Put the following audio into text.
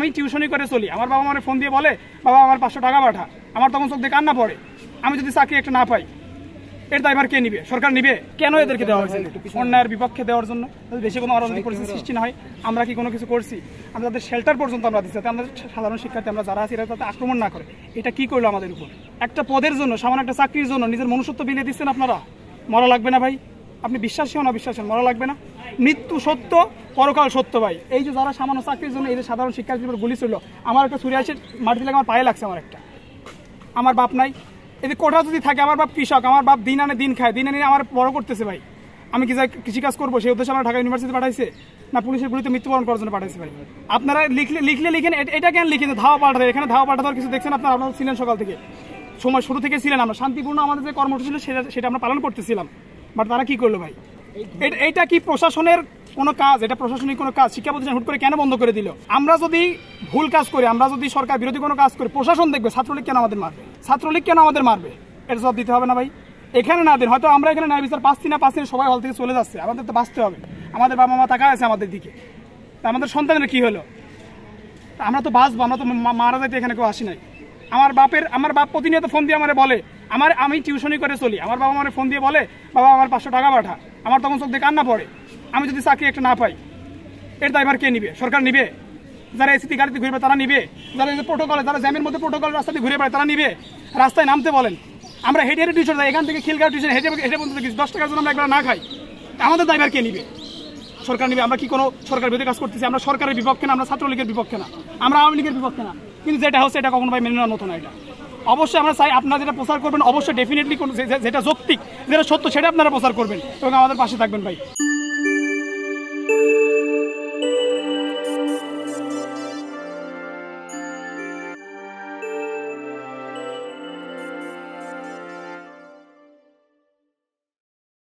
আমি টিউশনই করে চলি আমার বাবা আমার ফোন দিয়ে বলে বাবা আমার পাঁচশো টাকা পাঠা আমার তখন চোখ দিয়ে কান্না পড়ে আমি যদি চাকরি একটা না পাই এর দায় কে নিবে সরকার নিবে কেন এদেরকে দেওয়া হয়েছে অন্যায়ের বিপক্ষে দেওয়ার জন্য বেশি কোনো অরাজনৈতিক পরিস্থিতি সৃষ্টি না হয় আমরা কি কোনো কিছু করছি আমরা তাদের শেল্টার পর্যন্ত আমরা দিচ্ছি আমাদের সাধারণ শিক্ষার্থী আমরা যারা আছি তাতে আক্রমণ না করে এটা কি করলো আমাদের উপর একটা পদের জন্য সামান্য একটা চাকরির জন্য নিজের মনুষ্যত্ব বিলিয়ে দিচ্ছেন আপনারা মরা লাগবে না ভাই আপনি বিশ্বাসী হন অবিশ্বাসী হন মরা লাগবে না মৃত্যু সত্য পরকাল সত্য ভাই এই যে যারা সামান্য চাকরির জন্য এই যে সাধারণ শিক্ষার্থীর গুলি ছিল আমার একটা ছুরি আসে মাটি লাগে আমার পায়ে লাগছে আমার একটা আমার বাপ নাই এই যে কোঠা যদি থাকে আমার বাপ কৃষক আমার বাপ দিন আনে দিন খায় দিন আনে আমার বড় করতেছে ভাই আমি কি যাই কৃষিকাজ করবো সেই উদ্দেশ্যে ঢাকা ইউনিভার্সিটি পাঠাইছে না পুলিশের গুলিতে মৃত্যুবরণ করার জন্য পাঠাইছে ভাই আপনারা লিখলে লিখলে লিখেন এটা কেন লিখেন ধাওয়া পাঠাতে এখানে ধাওয়া পাঠাতে কিছু দেখছেন আপনারা আপনারা ছিলেন সকাল থেকে সময় শুরু থেকে ছিলেন আমরা শান্তিপূর্ণ আমাদের যে কর্মসূচি ছিল সেটা সেটা আমরা পালন করতেছিলাম বাট তারা কি করলো ভাই এটা কি প্রশাসনের কোনো কাজ এটা প্রশাসনিক কোনো কাজ শিক্ষা প্রতিষ্ঠান হুট করে কেন বন্ধ করে দিল আমরা যদি ভুল কাজ করি আমরা যদি সরকার বিরোধী কোনো কাজ করি প্রশাসন দেখবে ছাত্রলীগ কেন আমাদের মারবে ছাত্রলীগ কেন আমাদের মারবে এটা জবাব দিতে হবে না ভাই এখানে না দিন হয়তো আমরা এখানে ন্যায় বিচার পাচ্ছি না পাচ্ছি সবাই হল থেকে চলে যাচ্ছে আমাদের তো বাঁচতে হবে আমাদের বাবা মা তাকা আছে আমাদের দিকে তা আমাদের সন্তানের কি হলো আমরা তো বাঁচবো আমরা তো মারা যাইতে এখানে কেউ আসি নাই আমার বাপের আমার বাপ প্রতিনিয়ত ফোন দিয়ে আমার বলে আমার আমি টিউশনই করে চলি আমার বাবা আমার ফোন দিয়ে বলে বাবা আমার পাঁচশো টাকা পাঠা আমার তখন চোখ দিয়ে কান্না পড়ে আমি যদি চাকরি একটা না পাই এর দায় কে নিবে সরকার নিবে যারা এসিটি গাড়িতে ঘুরে পায় তারা নিবে যারা প্রোটোকলে যারা জ্যামের মধ্যে প্রোটোকল রাস্তাতে ঘুরে পায় তারা নিবে রাস্তায় নামতে বলেন আমরা হেঁটে হেঁটে টিউশন যাই এখান থেকে খিলগাঁও টিউশন হেঁটে হেঁটে পর্যন্ত গেছি দশ টাকার জন্য আমরা একবার না খাই আমাদের দায়ভার কে নিবে সরকার নিবে আমরা কি কোনো সরকার বিরোধী কাজ করতেছি আমরা সরকারের বিপক্ষে না আমরা ছাত্রলীগের বিপক্ষে না আমরা আওয়ামী লীগের বিপক্ষে না কিন্তু যেটা হচ্ছে এটা কখনো ভাই মেনে নেওয়ার মতো না এটা অবশ্যই আমরা চাই আপনারা যেটা প্রচার করবেন অবশ্যই ডেফিনেটলি কোনো যেটা যৌক্তিক যেটা সত্য সেটা আপনারা প্রচার করবেন এবং আমাদের পাশে থাকবেন ভাই